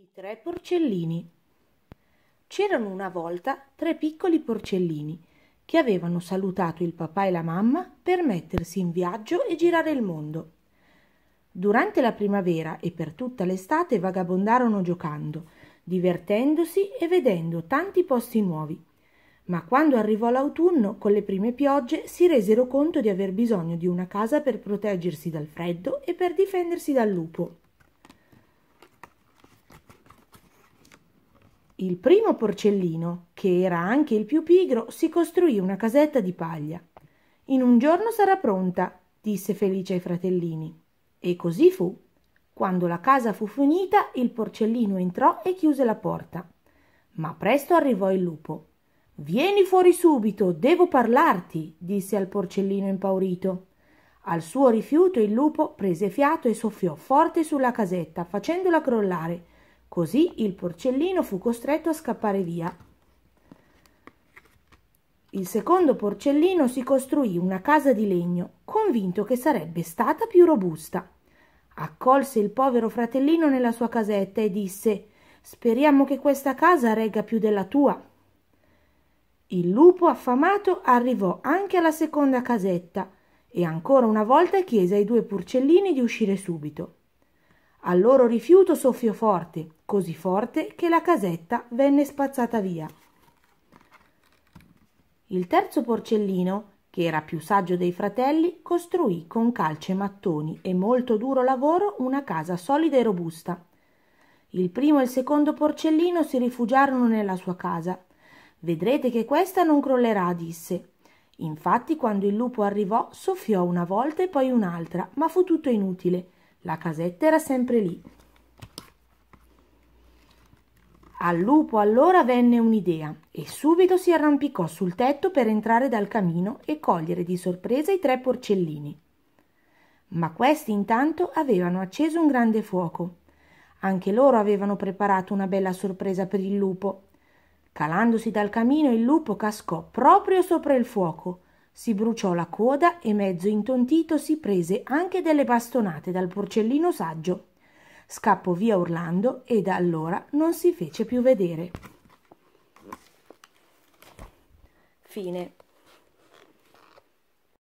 I tre porcellini C'erano una volta tre piccoli porcellini che avevano salutato il papà e la mamma per mettersi in viaggio e girare il mondo. Durante la primavera e per tutta l'estate vagabondarono giocando, divertendosi e vedendo tanti posti nuovi. Ma quando arrivò l'autunno, con le prime piogge, si resero conto di aver bisogno di una casa per proteggersi dal freddo e per difendersi dal lupo. Il primo porcellino, che era anche il più pigro, si costruì una casetta di paglia. In un giorno sarà pronta, disse felice ai fratellini. E così fu. Quando la casa fu finita, il porcellino entrò e chiuse la porta. Ma presto arrivò il lupo. Vieni fuori subito, devo parlarti, disse al porcellino impaurito. Al suo rifiuto il lupo prese fiato e soffiò forte sulla casetta, facendola crollare Così il porcellino fu costretto a scappare via. Il secondo porcellino si costruì una casa di legno, convinto che sarebbe stata più robusta. Accolse il povero fratellino nella sua casetta e disse Speriamo che questa casa regga più della tua. Il lupo affamato arrivò anche alla seconda casetta e ancora una volta chiese ai due porcellini di uscire subito. Al loro rifiuto soffiò forte, così forte che la casetta venne spazzata via. Il terzo porcellino, che era più saggio dei fratelli, costruì con calce e mattoni e molto duro lavoro una casa solida e robusta. Il primo e il secondo porcellino si rifugiarono nella sua casa. Vedrete che questa non crollerà, disse. Infatti, quando il lupo arrivò, soffiò una volta e poi un'altra, ma fu tutto inutile la casetta era sempre lì. Al lupo allora venne un'idea e subito si arrampicò sul tetto per entrare dal camino e cogliere di sorpresa i tre porcellini. Ma questi intanto avevano acceso un grande fuoco. Anche loro avevano preparato una bella sorpresa per il lupo. Calandosi dal camino il lupo cascò proprio sopra il fuoco si bruciò la coda e mezzo intontito si prese anche delle bastonate dal porcellino saggio. Scappò via urlando e da allora non si fece più vedere. Fine.